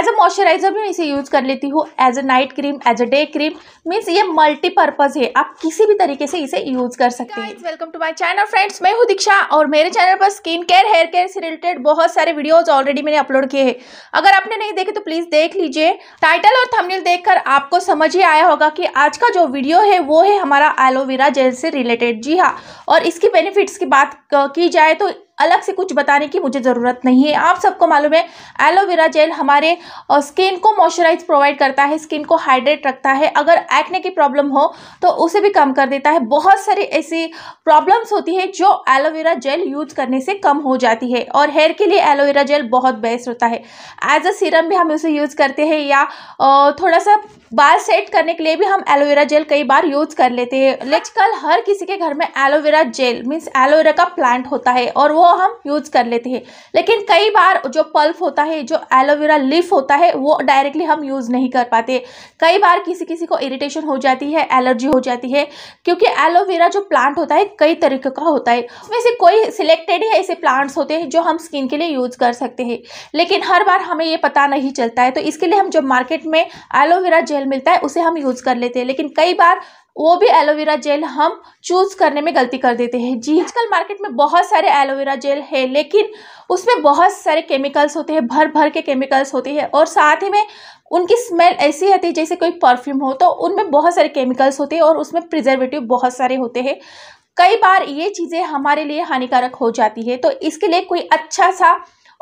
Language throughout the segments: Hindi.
एज अ मॉइस्चराइजर भी मैं इसे यूज़ कर लेती हूँ as a night cream as a day cream means ये मल्टीपर्पज़ है आप किसी भी तरीके से इसे यूज़ कर सकते हैं welcome to my channel friends मैं हूँ दीक्षा और मेरे चैनल पर स्किन केयर हेयर केयर से रिलेटेड बहुत सारे वीडियोज ऑलरेडी मैंने अपलोड किए हैं अगर आपने नहीं देखे तो प्लीज़ देख लीजिए टाइटल और थमनील देखकर आपको समझ ही आया होगा कि आज का जो वीडियो है वो है हमारा एलोवेरा जेल से रिलेटेड जी हाँ और इसकी बेनिफिट्स की बात की जाए तो अलग से कुछ बताने की मुझे ज़रूरत नहीं है आप सबको मालूम है एलोवेरा जेल हमारे स्किन को मॉइस्चराइज प्रोवाइड करता है स्किन को हाइड्रेट रखता है अगर एक्ने की प्रॉब्लम हो तो उसे भी कम कर देता है बहुत सारी ऐसी प्रॉब्लम्स होती है जो एलोवेरा जेल यूज करने से कम हो जाती है और हेयर के लिए एलोवेरा जेल बहुत बेस्ट होता है एज अ सीरम भी हम उसे यूज़ करते हैं या थोड़ा सा बाल सेट करने के लिए भी हम एलोवेरा जेल कई बार यूज कर लेते हैं लेकिन हर किसी के घर में एलोवेरा जेल मीन्स एलोवेरा का प्लांट होता है और वो हम यूज कर लेते हैं लेकिन कई बार जो पल्फ होता है जो एलोवेरा लीफ होता है वो डायरेक्टली हम यूज नहीं कर पाते कई बार किसी किसी को इरिटेशन हो जाती है एलर्जी हो जाती है क्योंकि एलोवेरा जो प्लांट होता है कई तरीके का होता है उसमें से कोई सिलेक्टेड ही ऐसे प्लांट्स होते हैं जो हम स्किन के लिए यूज कर सकते हैं लेकिन हर बार हमें ये पता नहीं चलता है तो इसके लिए हम जब मार्केट में एलोवेरा जेल मिलता है उसे हम यूज़ कर लेते हैं लेकिन कई बार वो भी एलोवेरा जेल हम चूज़ करने में गलती कर देते हैं जी आजकल मार्केट में बहुत सारे एलोवेरा जेल है लेकिन उसमें बहुत सारे केमिकल्स होते हैं भर भर के केमिकल्स होते हैं और साथ ही में उनकी स्मेल ऐसी आती है जैसे कोई परफ्यूम हो तो उनमें बहुत सारे केमिकल्स होते हैं और उसमें प्रिजर्वेटिव बहुत सारे होते हैं कई बार ये चीज़ें हमारे लिए हानिकारक हो जाती है तो इसके लिए कोई अच्छा सा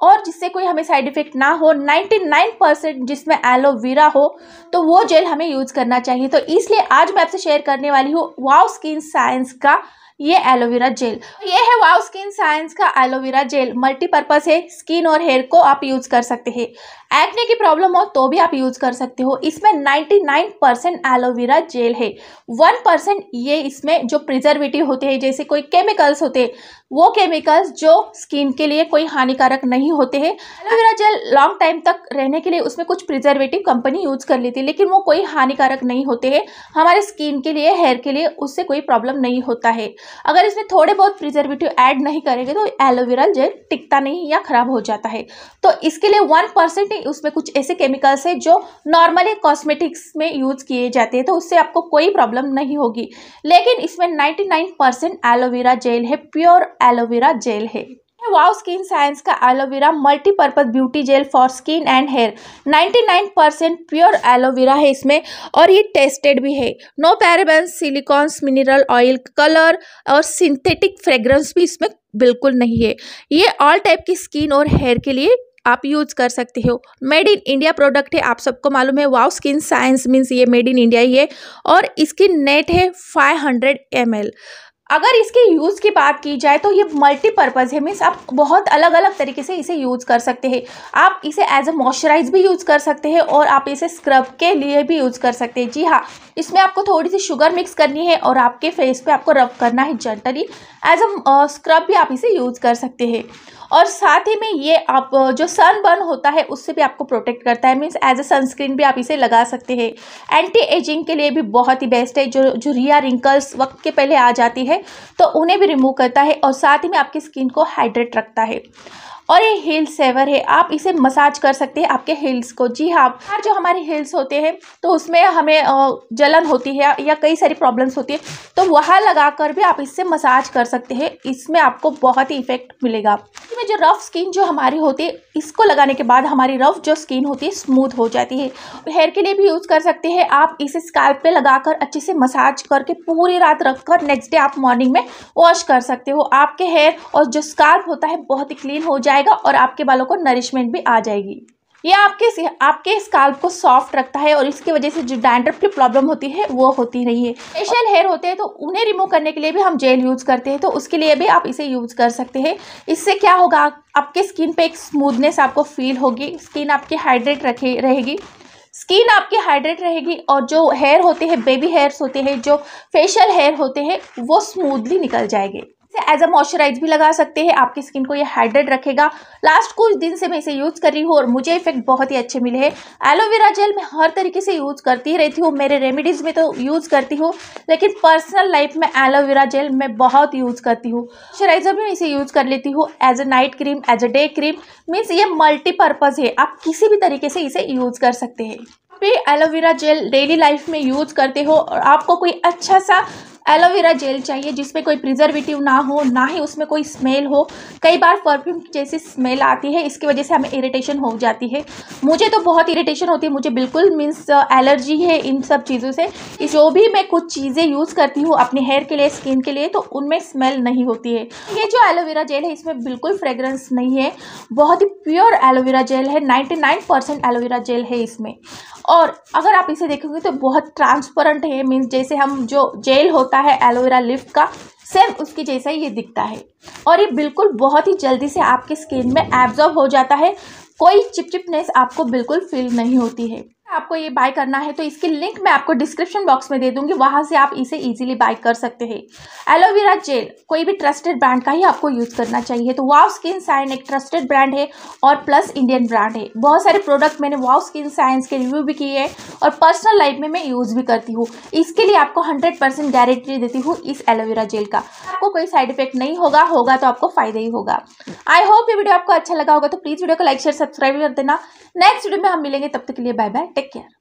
और जिससे कोई हमें साइड इफ़ेक्ट ना हो 99 परसेंट जिसमें एलोवेरा हो तो वो जेल हमें यूज़ करना चाहिए तो इसलिए आज मैं आपसे शेयर करने वाली हूँ वाव स्किन साइंस का ये एलोवेरा जेल ये है वाव स्किन साइंस का एलोवेरा जेल मल्टीपर्पज़ है स्किन और हेयर को आप यूज़ कर सकते हैं एक्ने की प्रॉब्लम हो तो भी आप यूज़ कर सकते हो इसमें 99 परसेंट एलोवेरा जेल है 1 परसेंट ये इसमें जो प्रिजर्वेटिव होते हैं जैसे कोई केमिकल्स होते हैं वो केमिकल्स जो स्किन के लिए कोई हानिकारक नहीं होते हैं एलोवेरा जेल लॉन्ग टाइम तक रहने के लिए उसमें कुछ प्रिजर्वेटिव कंपनी यूज़ कर लेती है लेकिन वो कोई हानिकारक नहीं होते हैं हमारे स्किन के लिए हेयर के लिए उससे कोई प्रॉब्लम नहीं होता है अगर इसमें थोड़े बहुत प्रिजर्वेटिव ऐड नहीं करेंगे तो एलोवेरा जेल टिकता नहीं या ख़राब हो जाता है तो इसके लिए वन परसेंट में उसमें कुछ ऐसे केमिकल्स है जो नॉर्मली कॉस्मेटिक्स में यूज़ किए जाते हैं तो उससे आपको कोई प्रॉब्लम नहीं होगी लेकिन इसमें 99 परसेंट एलोवेरा जेल है प्योर एलोवेरा जेल है वाव स्किन साइंस का aloe vera multipurpose beauty gel for skin and hair 99 percent pure aloe vera है इसमें और ये टेस्टेड भी है no parabens silicones mineral oil colour और सिंथेटिक फ्रेग्रेंस भी इसमें बिल्कुल नहीं है ये ऑल टाइप की स्किन और हेयर के लिए आप यूज कर सकते हो मेड इन इंडिया प्रोडक्ट है आप सबको मालूम है वाव स्किन साइंस मीन्स ये मेड इन इंडिया ही है और इसकी नेट है 500 हंड्रेड अगर इसके यूज़ की बात की जाए तो ये मल्टीपर्पज़ है मीन्स आप बहुत अलग अलग तरीके से इसे यूज़ कर सकते हैं आप इसे एज अ मॉइस्चराइज भी यूज़ कर सकते हैं और आप इसे स्क्रब के लिए भी यूज़ कर सकते हैं जी हाँ इसमें आपको थोड़ी सी शुगर मिक्स करनी है और आपके फेस पे आपको रब करना है जेंटली एज अ स्क्रब भी आप इसे यूज़ कर सकते हैं और साथ ही में ये आप जो सन बर्न होता है उससे भी आपको प्रोटेक्ट करता है मीन्स एज ए सनस्क्रीन भी आप इसे लगा सकते हैं एंटी एजिंग के लिए भी बहुत ही बेस्ट है जो जो रिया रिंकल्स वक्त के पहले आ जाती है तो उन्हें भी रिमूव करता है और साथ ही में आपकी स्किन को हाइड्रेट रखता है और ये हील सेवर है आप इसे मसाज कर सकते हैं आपके हील्स को जी हाँ हर जो हमारे हील्स होते हैं तो उसमें हमें जलन होती है या कई सारी प्रॉब्लम्स होती है तो वहाँ लगा कर भी आप इससे मसाज कर सकते हैं इसमें आपको बहुत ही इफेक्ट मिलेगा इसमें जो रफ़ स्किन जो हमारी होती है इसको लगाने के बाद हमारी रफ़ जो स्किन होती है स्मूथ हो जाती है हेयर के लिए भी यूज़ कर सकते हैं आप इसे स्कैल्प पे लगाकर अच्छे से मसाज करके पूरी रात रख कर नेक्स्ट डे आप मॉर्निंग में वॉश कर सकते हो आपके हेयर और जो स्कैल्प होता है बहुत ही क्लीन हो जाए जाएगा और आपके बालों को नरिशमेंट भी आ जाएगी ये आपके आपके स्काल्प को सॉफ्ट रखता है और इसकी वजह से जो डैंड्रफ की प्रॉब्लम होती है वो होती नहीं है फेशियल हेयर होते हैं तो उन्हें रिमूव करने के लिए भी हम जेल यूज़ करते हैं तो उसके लिए भी आप इसे यूज़ कर सकते हैं इससे क्या होगा आपके स्किन पे एक स्मूदनेस आपको फील होगी स्किन आपकी हाइड्रेट रखे रहेगी स्किन आपकी हाइड्रेट रहेगी और जो हेयर होते हैं बेबी हेयर्स होते हैं जो फेशियल हेयर होते हैं वो स्मूदली निकल जाएंगे इसे एज अ मॉइस्चराइज भी लगा सकते हैं आपकी स्किन को ये हाइड्रेट रखेगा लास्ट कुछ दिन से मैं इसे यूज़ कर रही हूँ और मुझे इफेक्ट बहुत ही अच्छे मिले हैं एलोवेरा जेल मैं हर तरीके से यूज़ करती रहती हूँ मेरे रेमिडीज़ में तो यूज़ करती हूँ लेकिन पर्सनल लाइफ में एलोवेरा जेल मैं बहुत यूज़ करती हूँ मॉइस्चराइजर भी मैं इसे यूज़ कर लेती हूँ as a night cream as a day cream means ये मल्टीपर्पज़ है आप किसी भी तरीके से इसे यूज़ कर सकते हैं भी एलोवेरा जेल डेली लाइफ में यूज़ करते हो और आपको कोई अच्छा सा एलोवेरा जेल चाहिए जिसमें कोई प्रिजर्वेटिव ना हो ना ही उसमें कोई स्मेल हो कई बार परफ्यूम जैसी स्मेल आती है इसकी वजह से हमें इरीटेशन हो जाती है मुझे तो बहुत इरीटेशन होती है मुझे बिल्कुल मीन्स एलर्जी uh, है इन सब चीज़ों से जो भी मैं कुछ चीज़ें यूज़ करती हूँ अपने हेयर के लिए स्किन के लिए तो उनमें स्मेल नहीं होती है ये जो एलोवेरा जेल है इसमें बिल्कुल फ्रेगरेंस नहीं है बहुत ही प्योर एलोवेरा जेल है नाइन्टी परसेंट एलोवेरा जेल है इसमें और अगर आप इसे देखोगे तो बहुत ट्रांसपेरेंट है मीन्स जैसे हम जो जेल होता होता है एलोवेरा लिफ्ट का सेम उसके जैसा ही ये दिखता है और ये बिल्कुल बहुत ही जल्दी से आपके स्किन में एब्जॉर्ब हो जाता है कोई चिपचिपनेस आपको बिल्कुल फील नहीं होती है आपको ये बाय करना है तो इसकी लिंक मैं आपको डिस्क्रिप्शन बॉक्स में दे दूंगी वहाँ से आप इसे इजीली बाय कर सकते हैं एलोवेरा जेल कोई भी ट्रस्टेड ब्रांड का ही आपको यूज़ करना चाहिए तो वाव स्किन साइन एक ट्रस्टेड ब्रांड है और प्लस इंडियन ब्रांड है बहुत सारे प्रोडक्ट मैंने वाव स्किन साइंस के रिव्यू भी किए हैं और पर्सनल लाइफ में मैं यूज़ भी करती हूँ इसके लिए आपको हंड्रेड परसेंट गारंटी देती हूँ इस एलोवेरा जेल का आपको कोई साइड इफेक्ट नहीं होगा होगा तो आपको फायदा ही होगा आई होप ये वीडियो आपको अच्छा लगा होगा तो प्लीज़ वीडियो को लाइक शेयर सब्सक्राइब कर देना नेक्स्ट वीडियो में हम मिलेंगे तब तक के लिए बाय बाय Take care.